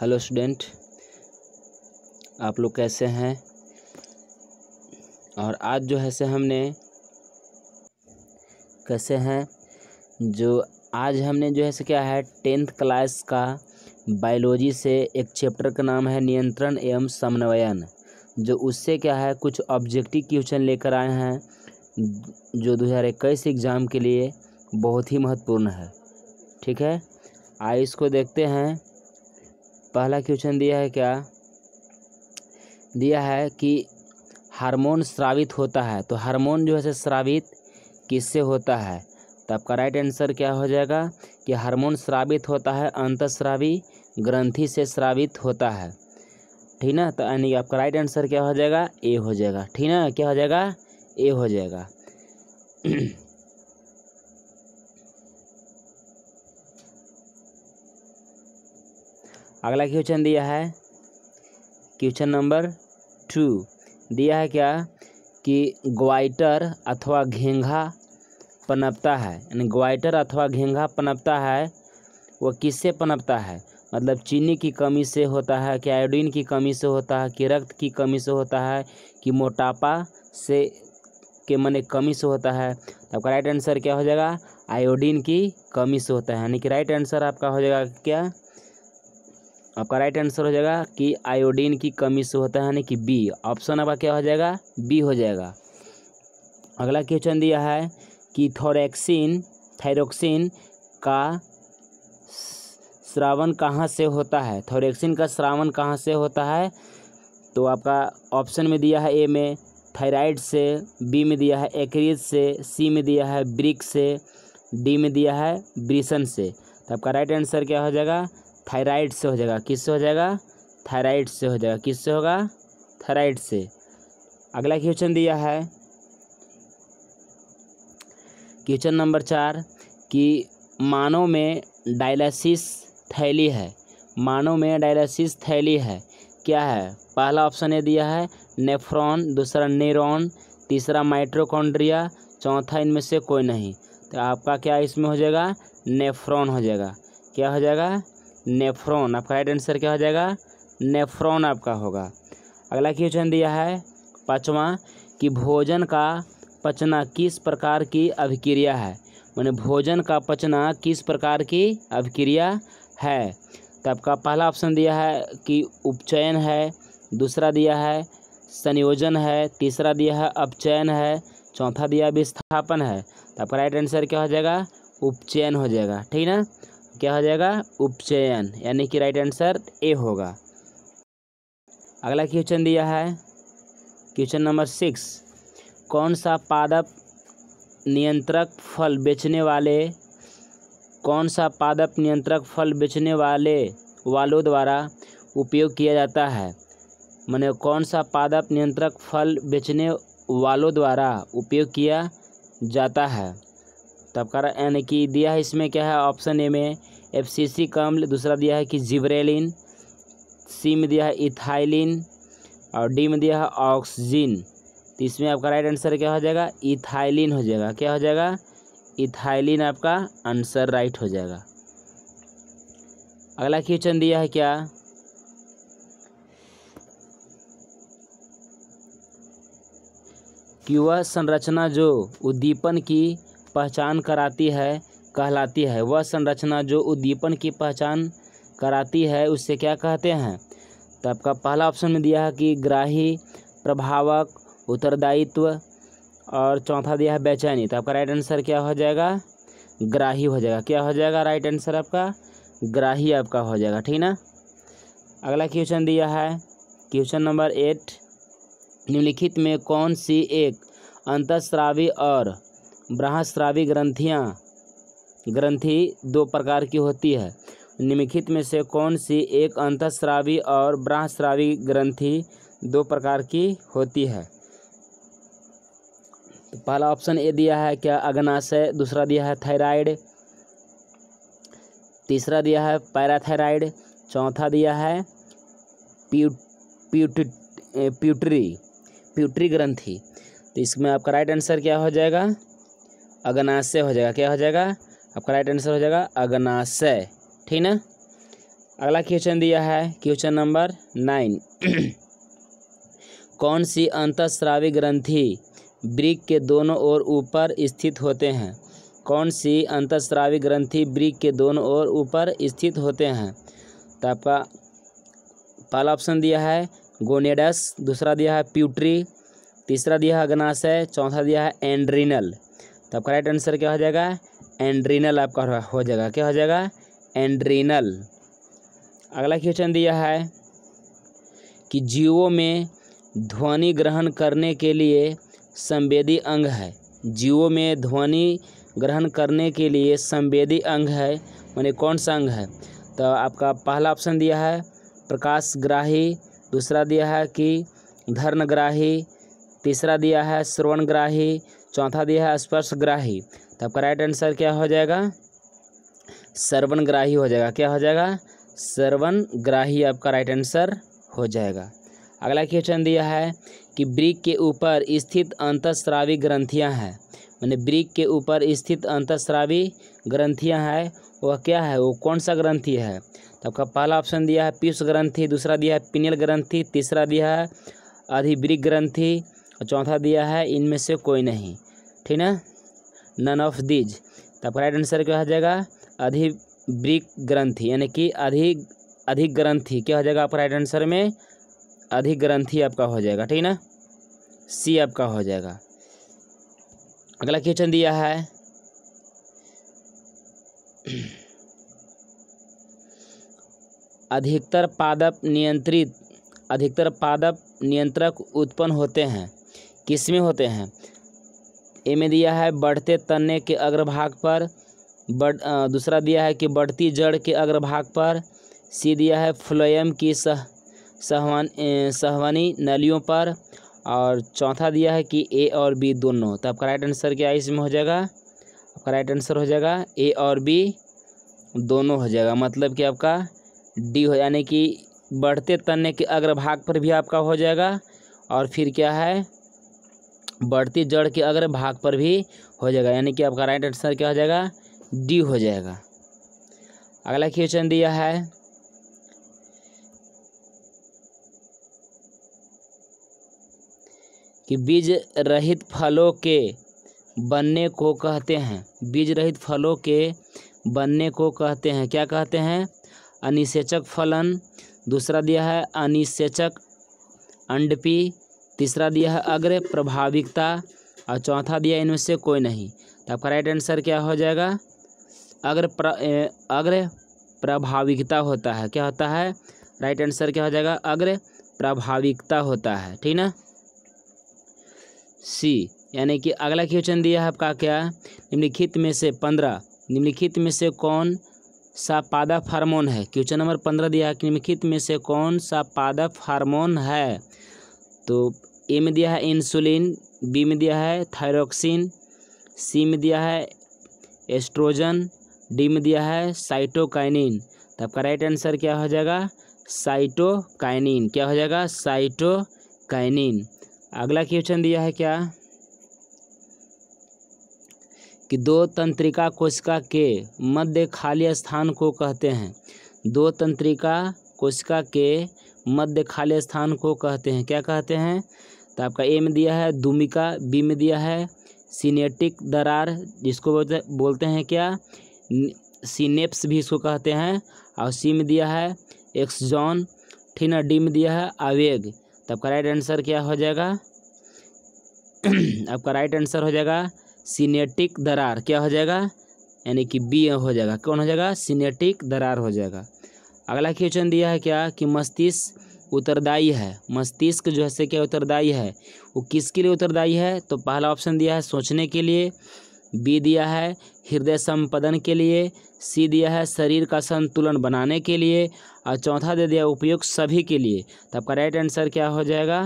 hello student आप लोग कैसे हैं और आज जो है से हमने कैसे हैं जो आज हमने जो है से क्या है टेंथ क्लास का बायोलॉजी से एक चैप्टर का नाम है नियंत्रण एवं समन्वयन जो उससे क्या है कुछ ऑब्जेक्टिव क्वेश्चन लेकर आए हैं जो दो हज़ार इक्कीस एग्ज़ाम के लिए बहुत ही महत्वपूर्ण है ठीक है आइए इसको देखते हैं पहला क्वेश्चन दिया है क्या दिया है कि हार्मोन श्रावित होता है तो हार्मोन जो है श्रावित किससे होता है तो आपका राइट आंसर क्या हो जाएगा कि हार्मोन श्रावित होता है अंतश्रावी ग्रंथि से श्रावित होता है ठीक ना तो यानी आपका राइट आंसर क्या हो जाएगा ए हो जाएगा ठीक ना क्या हो जाएगा ए हो जाएगा अगला क्वेश्चन दिया है क्वेश्चन नंबर टू दिया है क्या कि ग्वाइटर अथवा घेंघा पनपता है यानी ग्वाइटर अथवा घेंघा पनपता है वो किससे पनपता है मतलब चीनी की कमी से होता है कि आयोडीन की कमी से होता है कि रक्त की कमी से होता है कि मोटापा से के मने कमी से होता है तो आपका राइट आंसर क्या हो जाएगा आयोडीन की कमी से होता है यानी कि राइट आंसर आपका हो जाएगा क्या आपका राइट आंसर हो जाएगा कि आयोडीन की कमी से होता है यानी कि बी ऑप्शन आपका क्या हो जाएगा बी हो जाएगा अगला क्वेश्चन दिया है कि थोरेक्सिन थायरोक्सिन का श्रावण कहाँ से होता है थोरेक्सिन का श्रावण कहाँ से होता है तो आपका ऑप्शन में दिया है ए में थायराइड से बी में दिया है एक्रीज से सी में दिया है ब्रिक से डी में दिया है ब्रिसन से तो आपका राइट आंसर क्या हो जाएगा थायराइड से हो जाएगा किससे हो जाएगा थायराइड से हो जाएगा किससे होगा थायराइड से अगला क्वेश्चन दिया है क्वेश्चन नंबर चार कि मानव में डायलिसिस थैली है मानव में डायलिसिस थैली है क्या है पहला ऑप्शन ये दिया है नेफ्रॉन दूसरा न्यूरॉन तीसरा माइट्रोकॉन्ड्रिया चौथा इनमें से कोई नहीं तो आपका क्या इसमें हो जाएगा नेफ्रॉन हो जाएगा क्या हो जाएगा नेफ्रॉन आपका राइट आंसर क्या हो जाएगा नेफ्रॉन आपका होगा अगला क्वेश्चन दिया है पाँचवा कि भोजन का पचना किस प्रकार की अभिक्रिया है मैंने भोजन का पचना किस प्रकार की अभिक्रिया है तो आपका पहला ऑप्शन दिया है कि उपचयन है दूसरा दिया है संयोजन है तीसरा दिया है अपचयन है चौथा दिया विस्थापन है तो आपका राइट आंसर क्या हो जाएगा उपचयन हो जाएगा ठीक ना क्या हो जाएगा उपचयन यानी कि राइट आंसर ए होगा अगला क्वेश्चन दिया है क्वेश्चन नंबर सिक्स कौन सा पादप नियंत्रक फल बेचने वाले कौन सा पादप नियंत्रक फल बेचने वाले वालों द्वारा उपयोग किया जाता है मैंने कौन सा पादप नियंत्रक फल बेचने वालों द्वारा उपयोग किया जाता है तब तो का यानी कि दिया है इसमें क्या है ऑप्शन ए में एफ सी सी का अम्ल दूसरा दिया है कि जिब्रेलिन सी में दिया है इथाइलिन और डी में दिया है ऑक्सीजन तो इसमें आपका राइट आंसर क्या हो जाएगा इथाइलिन हो जाएगा क्या हो जाएगा इथाइलिन आपका आंसर राइट हो जाएगा अगला क्वेश्चन दिया है क्या कि वह संरचना जो उद्दीपन की पहचान कराती है कहलाती है वह संरचना जो उद्दीपन की पहचान कराती है उससे क्या कहते हैं तो आपका पहला ऑप्शन में दिया है कि ग्राही प्रभावक उत्तरदायित्व और चौथा दिया है बेचैनी तो आपका राइट आंसर क्या हो जाएगा ग्राही हो जाएगा क्या हो जाएगा राइट आंसर आपका ग्राही आपका हो जाएगा ठीक ना अगला क्वेश्चन दिया है क्वेश्चन नंबर एट निम्नलिखित में कौन सी एक अंतस्रावी और ब्रह्मस्रावी ग्रंथियाँ ग्रंथि दो प्रकार की होती है निम्नलिखित में से कौन सी एक अंतस्रावी और ब्राह्मस्रावी ग्रंथि दो प्रकार की होती है तो पहला ऑप्शन ए दिया है क्या अग्नाशय दूसरा दिया है थायराइड तीसरा दिया है पैराथायराइड चौथा दिया है प्यूट प्यूटरी प्यूटरी ग्रंथि तो इसमें आपका राइट आंसर क्या हो जाएगा अग्नाशय हो जाएगा क्या हो जाएगा आपका राइट आंसर हो जाएगा अग्नाशय ठीक ना अगला क्वेश्चन दिया है क्वेश्चन नंबर नाइन कौन सी अंतस्रावी ग्रंथि ब्रिक के दोनों ओर ऊपर स्थित होते हैं कौन सी अंतस्रावी ग्रंथि ब्रिक के दोनों ओर ऊपर स्थित होते हैं तो आपका पहला ऑप्शन दिया है गोनेडस दूसरा दिया है प्यूट्री तीसरा दिया है अग्नाशय चौथा दिया है एंड्रीनल तो आपका राइट आंसर क्या हो जाएगा एंड्रीनल आपका हो जाएगा क्या हो जाएगा एंड्रीनल अगला क्वेश्चन दिया है कि जीवों में ध्वनि ग्रहण करने के लिए संवेदी अंग है जीवों में ध्वनि ग्रहण करने के लिए संवेदी अंग है मानी कौन सा अंग है तो आपका पहला ऑप्शन दिया है प्रकाशग्राही दूसरा दिया है कि धर्मग्राही तीसरा दिया है श्रवणग्राही चौथा दिया है स्पर्शग्राही तो आपका राइट आंसर क्या हो जाएगा सर्वनग्राही हो जाएगा क्या हो जाएगा सर्वनग्राही आपका राइट आंसर हो जाएगा अगला क्वेश्चन दिया है कि ब्रिक के ऊपर स्थित अंतस्रावी ग्रंथियां हैं मैंने ब्रिक के ऊपर स्थित अंतस्रावी ग्रंथियां हैं वह क्या है वो कौन सा ग्रंथी है तो आपका पहला ऑप्शन दिया है पीयूष ग्रंथी दूसरा दिया है पिनियल ग्रंथी तीसरा दिया है अधिब्रिक ग्रंथी और चौथा दिया है इनमें से कोई नहीं ठीक है नन ऑफ दीज तो आपका राइट आंसर क्या हो जाएगा अधिवृक ग्रंथि यानी कि अधिक अधिक ग्रंथि क्या हो जाएगा आपका राइट आंसर में अधिक ग्रंथि आपका हो जाएगा ठीक ना सी आपका हो जाएगा अगला क्वेश्चन दिया है अधिकतर पादप नियंत्रित अधिकतर पादप नियंत्रक उत्पन्न होते हैं किसमें होते हैं ए में दिया है बढ़ते तने के अग्रभाग पर बढ़ दूसरा दिया है कि बढ़ती जड़ के अग्रभाग पर सी दिया है फ्लोएम की सह सहवान सहवानी नलियों पर और चौथा दिया है कि ए और बी दोनों तो आपका राइट आंसर क्या इसमें हो जाएगा आपका राइट आंसर हो जाएगा ए और बी दोनों हो जाएगा मतलब कि आपका डी हो यानी कि बढ़ते तने के अग्रभाग पर भी आपका हो जाएगा और फिर क्या है बढ़ती जड़ के अग्र भाग पर भी हो जाएगा यानी कि आपका राइट आंसर क्या हो जाएगा डी हो जाएगा अगला क्वेश्चन दिया है कि बीज रहित फलों के बनने को कहते हैं बीज रहित फलों के बनने को कहते हैं क्या कहते हैं अनिसेचक फलन दूसरा दिया है अनिसेचक अंडपी तीसरा दिया है अग्र प्रभाविकता और चौथा दिया इनमें से कोई नहीं तो आपका राइट आंसर क्या हो जाएगा अग्र प्र अग्र प्रभाविकता होता है क्या होता है राइट आंसर क्या हो जाएगा अग्र प्रभाविकता होता है ठीक ना सी यानी कि अगला क्वेश्चन दिया है आपका क्या निम्नलिखित में से पंद्रह निम्नलिखित में से कौन सा पादप हार्मोन है क्वेश्चन नंबर पंद्रह दिया है निम्नलिखित में से कौन सा पादप हार्मोन है तो ए में दिया है इंसुलिन बी में दिया है थायरोक्सिन सी में दिया है एस्ट्रोजन डी में दिया है साइटोकाइनिन तो आपका राइट आंसर क्या हो जाएगा साइटोकाइनिन क्या हो जाएगा साइटोकाइनिन अगला क्वेश्चन दिया है क्या कि दो तंत्रिका कोशिका के मध्य खाली स्थान को कहते हैं दो तंत्रिका कोशिका के मध्य खाली स्थान को कहते हैं क्या कहते हैं तो आपका ए में दिया है दुमिका बी में दिया है सीनेटिक दरार जिसको बोलते बोलते हैं क्या सीनेप्स भी इसको कहते हैं और सी में दिया है एक्सजॉन ठीक डी में दिया है आवेग तो आपका राइट आंसर क्या हो जाएगा आपका राइट आंसर हो जाएगा सीनेटिक दरार क्या हो जाएगा यानी कि बी हो जाएगा कौन हो जाएगा सीनेटिक दरार हो जाएगा अगला क्वेश्चन दिया है क्या कि मस्तिष्क उत्तरदायी है मस्तिष्क जो है क्या उत्तरदायी है वो किसके लिए उत्तरदायी है तो पहला ऑप्शन दिया है सोचने के लिए बी दिया है हृदय संपदन के लिए सी दिया है शरीर का संतुलन बनाने के लिए और चौथा दे दिया उपयोग सभी के लिए तो आपका राइट आंसर क्या हो जाएगा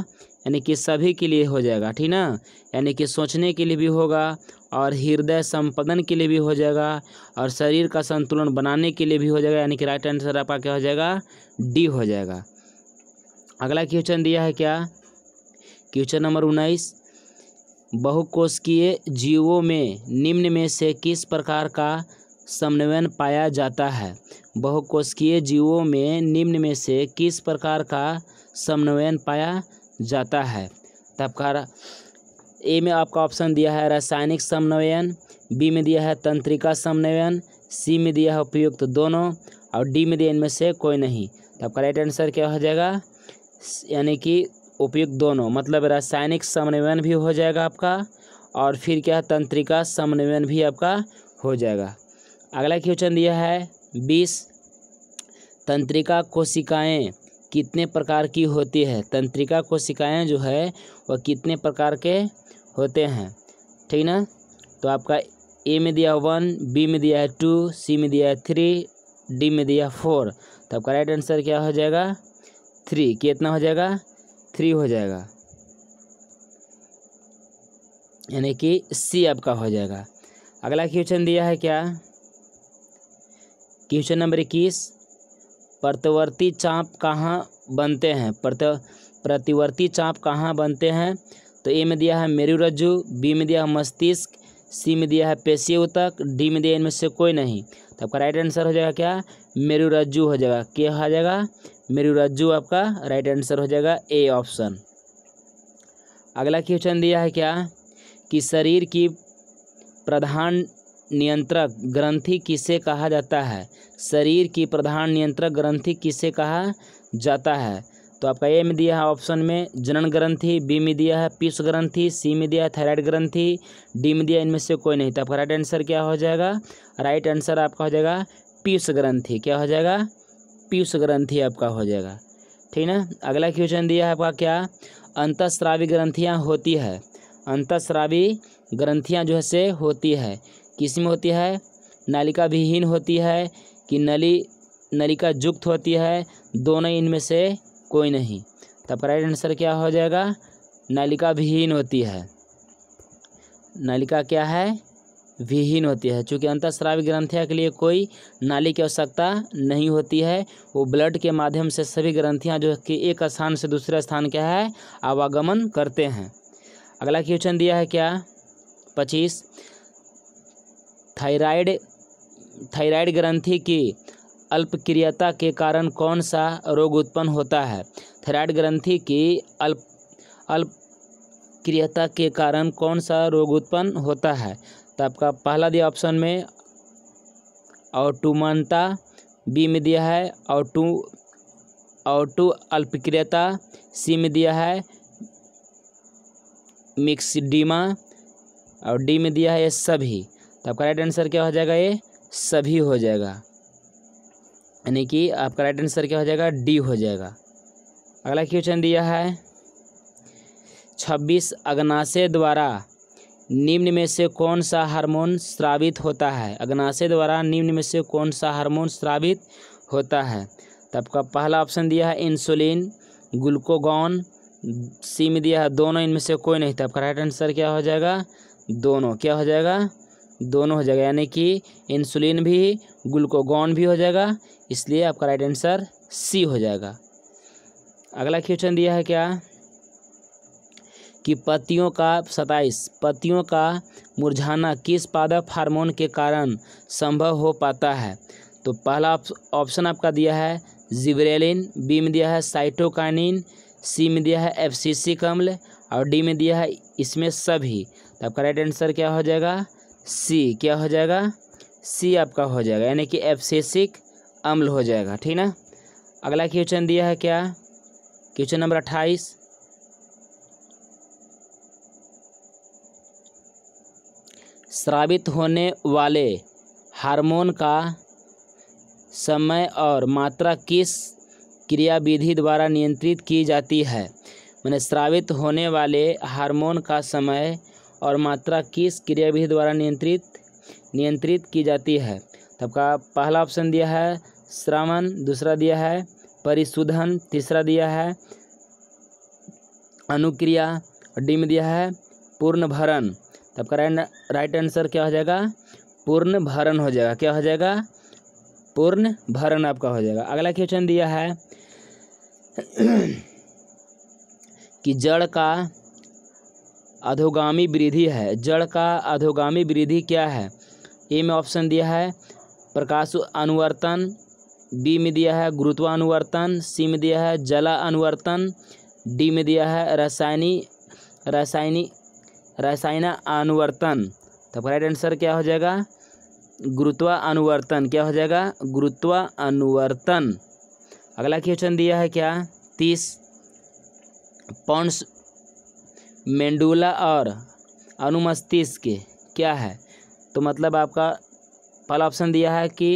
यानी कि सभी के लिए हो जाएगा ठीक ना यानी कि सोचने के लिए भी होगा और हृदय संपदन के लिए भी हो जाएगा और शरीर का संतुलन बनाने के लिए भी हो जाएगा यानी कि राइट आंसर आपका क्या हो जाएगा डी हो जाएगा अगला क्वेश्चन दिया है क्या क्वेश्चन नंबर उन्नीस बहुकोशकीय जीवों में निम्न में से किस प्रकार का समन्वयन पाया जाता है बहुकोशकीय जीवों में निम्न में से किस प्रकार का समन्वयन पाया जाता है तबकार ए में आपका ऑप्शन दिया है रासायनिक समन्वयन बी में दिया है तंत्रिका समन्वयन सी में दिया है उपयुक्त दोनों और डी में दिया इनमें से कोई नहीं तब का राइट आंसर क्या हो जाएगा यानी कि उपयुक्त दोनों मतलब रासायनिक समन्वयन भी हो जाएगा आपका और फिर क्या तंत्रिका समन्वयन भी आपका हो जाएगा अगला क्वेश्चन दिया है बीस तंत्रिका कोशिकाएं कितने प्रकार की होती है तंत्रिका कोशिकाएं जो है वह कितने प्रकार के होते हैं ठीक ना तो आपका ए में दिया वन बी में दिया है टू सी में दिया है थ्री डी में दिया फोर तो आपका राइट आंसर क्या हो जाएगा थ्री कितना हो जाएगा थ्री हो जाएगा यानी कि सी आपका हो जाएगा अगला क्वेश्चन दिया है क्या क्वेश्चन नंबर इक्कीस प्रतिवर्ती चाप कहाँ बनते हैं प्रत प्रतिवर्ती चाप कहाँ बनते हैं तो ए में दिया है मेरुरज्जु बी में दिया है मस्तिष्क सी में दिया है पेशी उतक डी में दिया इनमें से कोई नहीं तो आपका राइट आंसर हो जाएगा क्या मेरुरज्जु हो जाएगा क्या हो जाएगा मेरुरज्जु आपका राइट आंसर हो जाएगा ए ऑप्शन अगला क्वेश्चन दिया है क्या कि शरीर की प्रधान नियंत्रक ग्रंथि किसे कहा जाता है शरीर की प्रधान नियंत्रक ग्रंथि किसे कहा जाता है तो आपका ए में दिया है ऑप्शन में जनन ग्रंथि बी में दिया है पीस ग्रंथि सी में दिया है थायराइड ग्रंथि डी में दिया इनमें से कोई नहीं तो आपका राइट आंसर क्या हो जाएगा राइट आंसर आपका हो जाएगा पीस ग्रंथि क्या हो जाएगा पीयूष ग्रंथि आपका हो जाएगा ठीक ना अगला क्वेश्चन दिया है आपका क्या अंतस्रावी ग्रंथियाँ होती है अंतस्रावी ग्रंथियाँ जो है से होती है किस में होती है नालिका विहीन होती है कि नली नलिका युक्त होती है दोनों इनमें से कोई नहीं तब राइट आंसर क्या हो जाएगा नालिका विहीन होती है नलिका क्या है विहीन होती है चूँकि अंतस्रावी ग्रंथियाँ के लिए कोई नाली की आवश्यकता नहीं होती है वो ब्लड के माध्यम से सभी ग्रंथियाँ जो कि एक स्थान से दूसरे स्थान क्या है आवागमन करते हैं अगला क्वेश्चन दिया है क्या पच्चीस थायराइड थायराइड ग्रंथि की अल्पक्रियता के कारण कौन सा रोग उत्पन्न होता है थायराइड ग्रंथि की अल्प अल्प क्रियता के कारण कौन सा रोग उत्पन्न होता है तो आपका पहला दिया ऑप्शन में और टू मानता बी में दिया है और टू और टू अल्पक्रियता सी में दिया है मिक्स डीमा और डी में दिया है ये सभी तो आपका राइट आंसर क्या हो जाएगा ये सभी हो जाएगा यानी कि आपका राइट आंसर क्या हो जाएगा डी हो जाएगा अगला क्वेश्चन दिया है छब्बीस अग्नाशय द्वारा निम्न में से कौन सा हार्मोन स्रावित होता है अग्नाशय द्वारा निम्न में से कौन सा हार्मोन स्रावित होता है तब तो का पहला ऑप्शन दिया है इंसुलिन ग्लूकोगन सी में दिया है दोनों इनमें से कोई नहीं था तो आपका राइट आंसर क्या हो जाएगा दोनों क्या हो जाएगा दोनों हो जाएगा यानी कि इंसुलिन भी ग्लूकोगन भी हो जाएगा इसलिए आपका राइट आंसर सी हो जाएगा अगला क्वेश्चन दिया है क्या कि पत्तियों का सताइस पत्तियों का मुरझाना किस पादप हार्मोन के कारण संभव हो पाता है तो पहला ऑप्शन आपका दिया है जिब्रेलिन बी में दिया है साइटोकानिन सी में दिया है एफ कम्ल और डी में दिया है इसमें सभी तो आपका राइट आंसर क्या हो जाएगा सी क्या हो जाएगा सी आपका हो जाएगा यानी कि एफसेसिक अम्ल हो जाएगा ठीक ना अगला क्वेश्चन दिया है क्या क्वेश्चन नंबर अट्ठाईस स्रावित होने वाले हार्मोन का समय और मात्रा किस क्रियाविधि द्वारा नियंत्रित की जाती है मैंने स्रावित होने वाले हार्मोन का समय और मात्रा किस क्रियाविधि द्वारा नियंत्रित नियंत्रित की जाती है तबका तो पहला ऑप्शन दिया है श्रवण दूसरा दिया है परिशोधन तीसरा दिया है अनुक्रिया डिम दिया है पूर्ण भरण तो आपका राइट आंसर क्या हो जाएगा पूर्ण भरण हो जाएगा क्या हो जाएगा पूर्ण भरण आपका हो जाएगा अगला क्वेश्चन दिया है कि जड़ का अधोगामी वृद्धि है जड़ का अधोगामी वृद्धि क्या है ए में ऑप्शन दिया है प्रकाश अनुवर्तन बी में दिया है गुरुत्वानुवर्तन सी में दिया है जला अनुवर्तन डी में दिया है रासायनिक रासायनिक रसायना अनुवर्तन तो राइट आंसर क्या हो जाएगा गुरुत्वा अनुवर्तन क्या हो जाएगा गुरुत्वा अनुवर्तन अगला क्वेश्चन दिया है क्या तीस पॉन्स मेंडूला और अनुमस्तिष्क क्या है तो मतलब आपका पहला ऑप्शन दिया है कि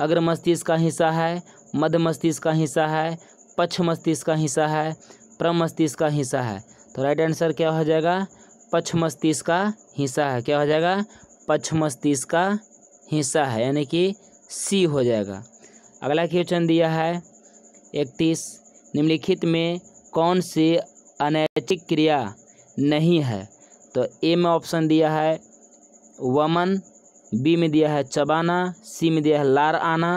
अग्र मस्तिष्क का हिस्सा है मध्य मस्तिष्क का हिस्सा है पक्ष मस्तिष्क का हिस्सा है प्रमस्तिष्क का हिस्सा है तो राइट आंसर क्या हो जाएगा पक्ष मस्तिष्क का हिस्सा है क्या हो जाएगा पक्ष मस्तिष्क का हिस्सा है यानी कि सी हो जाएगा अगला क्वेश्चन दिया है इकतीस निम्नलिखित में कौन सी अनैतिक क्रिया नहीं है तो ए में ऑप्शन दिया है वमन बी में दिया है चबाना सी में दिया है लार आना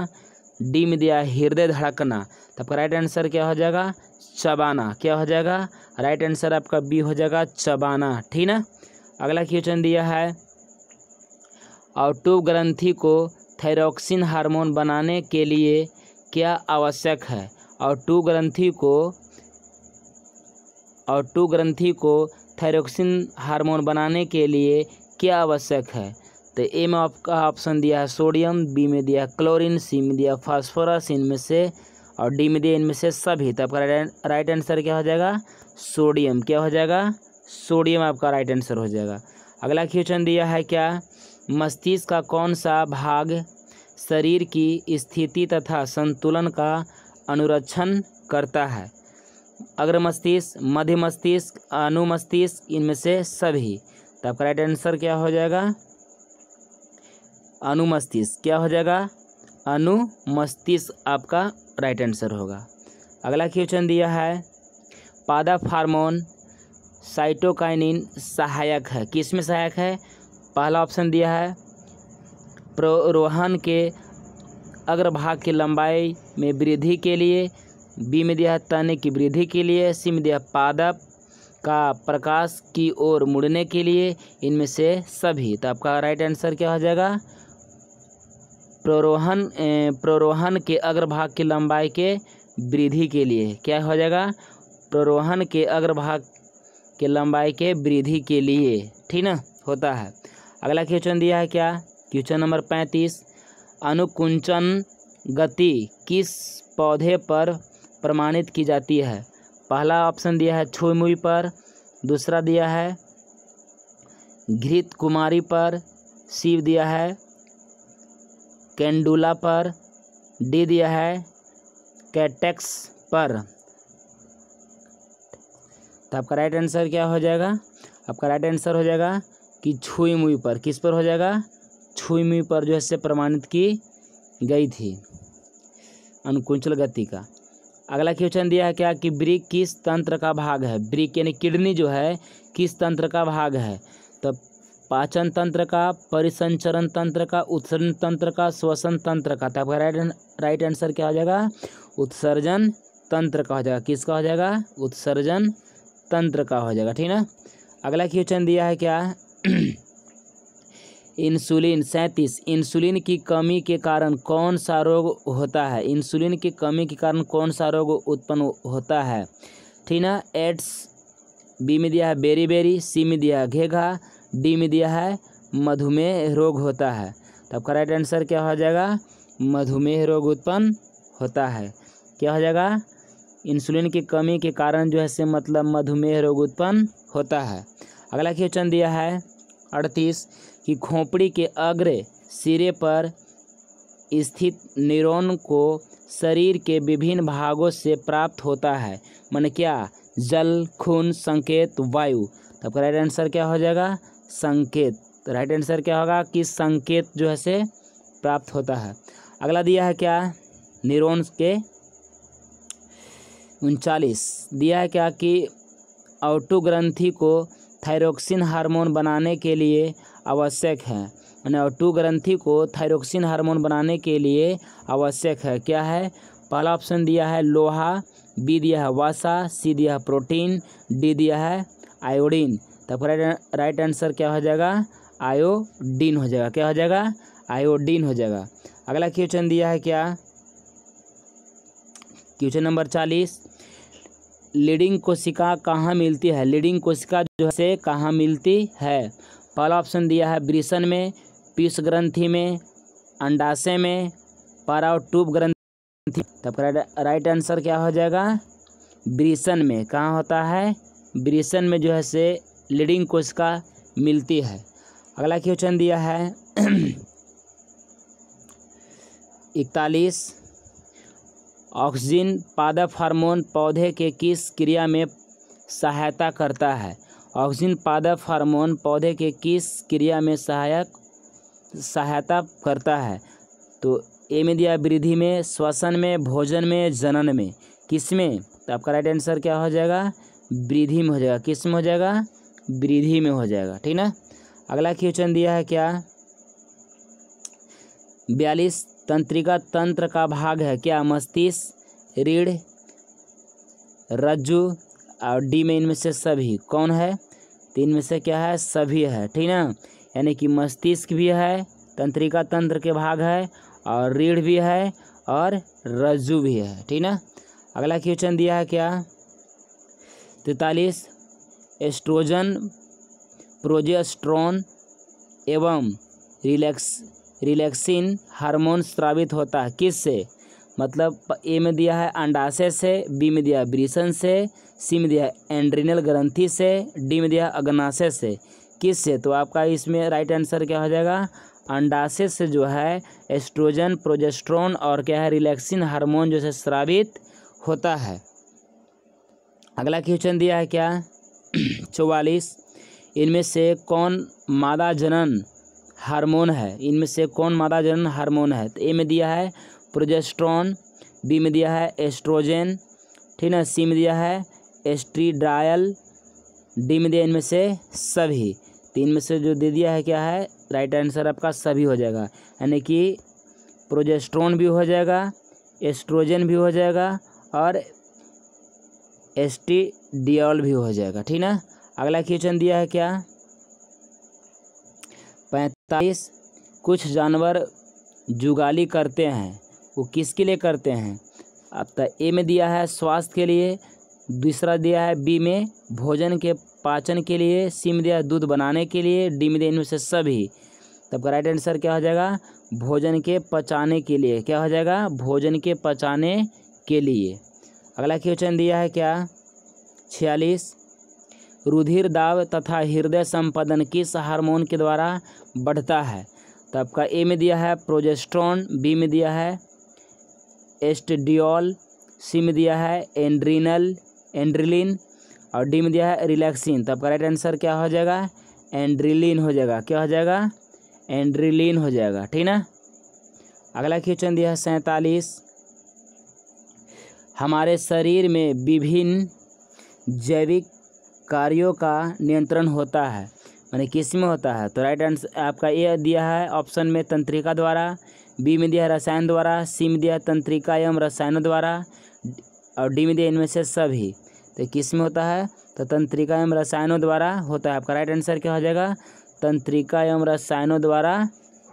डी में दिया है हृदय धड़कना तो आपका राइट आंसर क्या हो जाएगा चबाना क्या हो जाएगा राइट आंसर आपका बी हो जाएगा चबाना ठीक ना अगला क्वेश्चन दिया है और ट्यूब ग्रंथी को थायरोक्सिन हार्मोन बनाने के लिए क्या आवश्यक है और टू ग्रंथी को और टू ग्रंथी को थायरोक्सिन हार्मोन बनाने के लिए क्या आवश्यक है तो ए में आपका ऑप्शन दिया है सोडियम बी में दिया क्लोरीन सी में दिया फास्फोरस इनमें से और डी में दिए इनमें से सभी तो आपका राइट आंसर क्या हो जाएगा सोडियम क्या हो जाएगा सोडियम आपका राइट आंसर हो जाएगा अगला क्वेश्चन दिया है क्या मस्तिष्क का कौन सा भाग शरीर की स्थिति तथा संतुलन का अनुरक्षण करता है अग्र मस्तिष्क मध्य मस्तिष्क अनु मस्तिष्क इनमें से सभी तो आपका राइट आंसर क्या हो जाएगा अनुमस्तिष्क क्या हो जाएगा अनु मस्तिष्क आपका राइट आंसर होगा अगला क्वेश्चन दिया है पादा फार्मोन साइटोकाइनिन सहायक है किस में सहायक है पहला ऑप्शन दिया है प्रोरोहन के अग्रभाग की लंबाई में वृद्धि के लिए बी में दिया है तने की वृद्धि के लिए सी में दिया पादप का प्रकाश की ओर मुड़ने के लिए इनमें से सभी तो आपका राइट आंसर क्या हो जाएगा प्ररोहन प्ररोहन के अग्रभाग की लंबाई के वृद्धि के लिए क्या हो जाएगा प्ररोहन के अग्रभाग के लंबाई के वृद्धि के लिए ठीक ना होता है अगला क्वेश्चन दिया है क्या क्वेश्चन नंबर पैंतीस अनुकुंचन गति किस पौधे पर प्रमाणित की जाती है पहला ऑप्शन दिया है छुईमुई पर दूसरा दिया है घृत कुमारी पर शिव दिया है कैंडुला पर डी दिया है कैटेक्स पर तो आपका राइट आंसर क्या हो जाएगा आपका राइट आंसर हो जाएगा कि छुई मुई पर किस पर हो जाएगा छुई मुई पर जो है इससे प्रमाणित की गई थी अनुकुंचल गति का अगला क्वेश्चन दिया है क्या कि ब्रिक किस तंत्र का भाग है ब्रिक यानी किडनी जो है किस तंत्र का भाग है तो पाचन तंत्र का परिसंचरण तंत्र का उत्सर्जन तंत्र का श्वसन तंत्र का तो आपका राइट राइट आंसर क्या हो जाएगा उत्सर्जन तंत्र का हो जाएगा किसका हो जाएगा उत्सर्जन तंत्र का हो जाएगा ठीक ना अगला क्वेश्चन दिया है क्या इंसुलिन सैंतीस इंसुलिन की कमी के कारण कौन सा रोग होता है इंसुलिन की कमी के कारण कौन सा रोग उत्पन्न होता है ठीक ना एड्स बी में दिया है बेरी बेरी सी में दिया है घेघा डी में दिया है मधुमेह रोग होता है तब का राइट आंसर क्या हो जाएगा मधुमेह रोग उत्पन्न होता है क्या हो जाएगा इंसुलिन की कमी के कारण जो है से मतलब मधुमेह रोग उत्पन्न होता है अगला क्वेश्चन दिया है अड़तीस कि खोपड़ी के अग्र सिरे पर स्थित न्यूरॉन को शरीर के विभिन्न भागों से प्राप्त होता है मन क्या जल खून संकेत वायु तब का राइट आंसर क्या हो जाएगा संकेत तो राइट आंसर क्या होगा कि संकेत जो है से प्राप्त होता है अगला दिया है क्या न्यूरॉन्स के उनचालीस दिया है क्या कि ऑटोग्रंथि को थायरोक्सिन हार्मोन बनाने के लिए आवश्यक है यानी ऑटू ग्रंथि को थायरोक्सिन हार्मोन बनाने के लिए आवश्यक है क्या है पहला ऑप्शन दिया है लोहा बी दिया है वासा सी दिया है प्रोटीन डी दिया है आयोडीन तो राइट राइट आंसर क्या हो जाएगा आयोडीन हो जाएगा क्या हो जाएगा आयोडीन हो जाएगा अगला क्वेश्चन दिया है क्या क्वेश्चन नंबर चालीस लीडिंग कोशिका कहाँ मिलती है लीडिंग कोशिका जो है कहाँ मिलती है पहला ऑप्शन दिया है ब्रिशन में पीस ग्रंथि में अंडाशय में ट्यूब ग्रंथि तब राइट आंसर क्या हो जाएगा ब्रिशन में कहाँ होता है ब्रिशन में जो है से लीडिंग कोशिका मिलती है अगला क्वेश्चन दिया है इकतालीस ऑक्सीजन पादप हार्मोन पौधे के किस क्रिया में सहायता करता है ऑक्सीजन पादप हार्मोन पौधे के किस क्रिया में सहायक सहायता करता है तो ए में दिया वृद्धि में श्वसन में भोजन में जनन में किस में तो आपका राइट आंसर क्या हो जाएगा वृद्धि में हो जाएगा किस में हो जाएगा वृद्धि में हो जाएगा ठीक ना अगला क्वेश्चन दिया है क्या बयालीस तंत्रिका तंत्र का भाग है क्या मस्तिष्क रीढ़ रज्जु और डी में इनमें से सभी कौन है तीन तो में से क्या है सभी है ठीक ना यानी कि मस्तिष्क भी है तंत्रिका तंत्र के भाग है और रीढ़ भी है और रज्जु भी है ठीक ना अगला क्वेश्चन दिया है क्या तैतालीस एस्ट्रोजन प्रोजेस्ट्रॉन एवं रिलैक्स रिलैक्सिन हार्मोन स्रावित होता है किससे मतलब ए में दिया है अंडाशय से बी में दिया ब्रिसन से सी में दिया एंड्रिनल ग्रंथि से डी में दिया अग्नाशय से किससे तो आपका इसमें राइट आंसर क्या हो जाएगा अंडाशय से जो है एस्ट्रोजन प्रोजेस्ट्रॉन और क्या है रिलैक्सिन हार्मोन जो है स्रावित होता है अगला क्वेश्चन दिया है क्या चौवालीस इनमें से कौन मादा जनन हार्मोन है इनमें से कौन मादा जनन हार्मोन है तो ए में दिया है प्रोजेस्ट्रॉन बी में दिया है एस्ट्रोजन ठीक ना सी में दिया है एस्ट्रीड्रायल डी में दिया इनमें से सभी तो इनमें से जो दे दिया है क्या है राइट आंसर आपका सभी हो जाएगा यानी कि प्रोजेस्ट्रॉन भी हो जाएगा एस्ट्रोजन भी हो जाएगा और एस्टी डिओल भी हो जाएगा ठीक ना अगला क्वेश्चन दिया है क्या पैंतालीस कुछ जानवर जुगाली करते हैं वो किसके लिए करते हैं अब तो ए में दिया है स्वास्थ्य के लिए दूसरा दिया है बी में भोजन के पाचन के लिए सी में दिया है दूध बनाने के लिए डी में दिया इनमें से सभी तब का राइट आंसर क्या हो जाएगा भोजन के पचाने के लिए क्या हो जाएगा भोजन के पचाने के लिए अगला क्वेश्चन दिया है क्या छियालीस रुधिर दाब तथा हृदय संपादन किस हार्मोन के द्वारा बढ़ता है तो आपका ए में दिया है प्रोजेस्ट्रॉन बी में दिया है एस्टडियोल सी में दिया है एंड्रीनल एंड्रिलिन और डी में दिया है रिलैक्सिन तो आपका राइट आंसर क्या हो जाएगा एंड्रिलिन हो जाएगा क्या हो जाएगा एंड्रिलिन हो जाएगा ठीक है अगला क्वेश्चन दिया है सैंतालीस हमारे शरीर में विभिन्न जैविक कार्यों का नियंत्रण होता है मानी किस में होता है तो राइट आंसर आपका ए दिया है ऑप्शन में तंत्रिका द्वारा बी में दिया है रसायन द्वारा सी में दिया है तंत्रिका एवं रसायनों द्वारा और डी में दिया इनमें से सभी तो किस में होता है तो तंत्रिका एवं रसायनों द्वारा होता है आपका राइट आंसर क्या हो जाएगा तंत्रिका एवं रसायनों द्वारा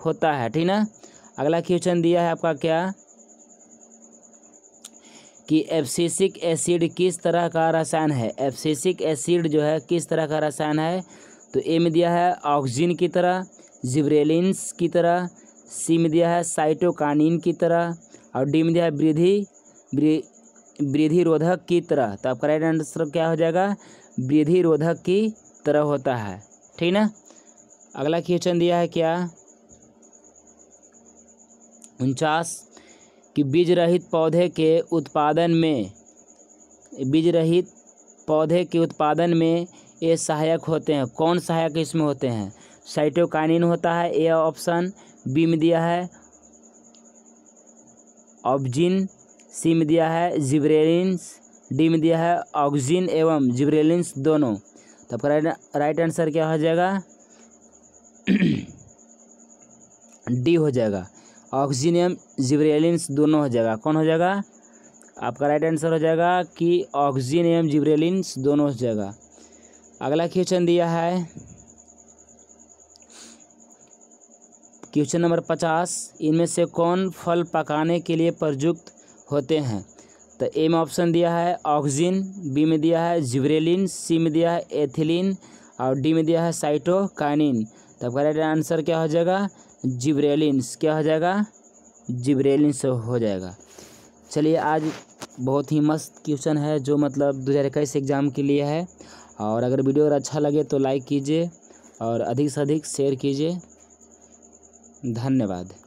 होता है ठीक ना अगला क्वेश्चन दिया है आपका क्या कि एब्सिसिक एसिड किस तरह का रसायन है एब्सिसिक एसिड जो है किस तरह का रसायन है तो ए में दिया है ऑक्सीजन की तरह जिब्रेलिन्स की तरह सी में दिया है साइटोकानिन की तरह और डी में दिया है वृद्धि वृद्धि रोधक की तरह तो आपका राइट आंसर क्या हो जाएगा वृद्धि रोधक की तरह होता है ठीक ना अगला क्वेश्चन दिया है क्या उनचास कि बीज रहित पौधे के उत्पादन में बीज रहित पौधे के उत्पादन में ये सहायक होते हैं कौन सहायक इसमें होते हैं साइटोकाइनिन होता है ए ऑप्शन बी में दिया है ऑब्जिन सी में दिया है जिब्रेलिन्स डी में दिया है ऑक्जिन एवं जिब्रेलिन्स दोनों तो आपका राइट राइट आंसर क्या हो जाएगा डी हो जाएगा ऑक्सीजनियम जिब्रेलिन्स दोनों हो जाएगा कौन हो जाएगा आपका राइट आंसर हो जाएगा कि ऑक्सीजनियम जिब्रेलिन्स दोनों हो जाएगा अगला क्वेश्चन दिया है क्वेश्चन नंबर पचास इनमें से कौन फल पकाने के लिए प्रयुक्त होते हैं तो ए में ऑप्शन दिया है ऑक्सीजन बी में दिया है जिब्रेलिन सी में दिया है एथिलीन और डी में दिया है साइटोकाइनिन तो आपका राइट आंसर क्या हो जाएगा जिब्रेलिन्स क्या हो जाएगा जिब्रेलिन्स हो जाएगा चलिए आज बहुत ही मस्त क्वेश्चन है जो मतलब दो हज़ार इक्कीस एग्ज़ाम के लिए है और अगर वीडियो अगर अच्छा लगे तो लाइक कीजिए और अधिक से अधिक शेयर कीजिए धन्यवाद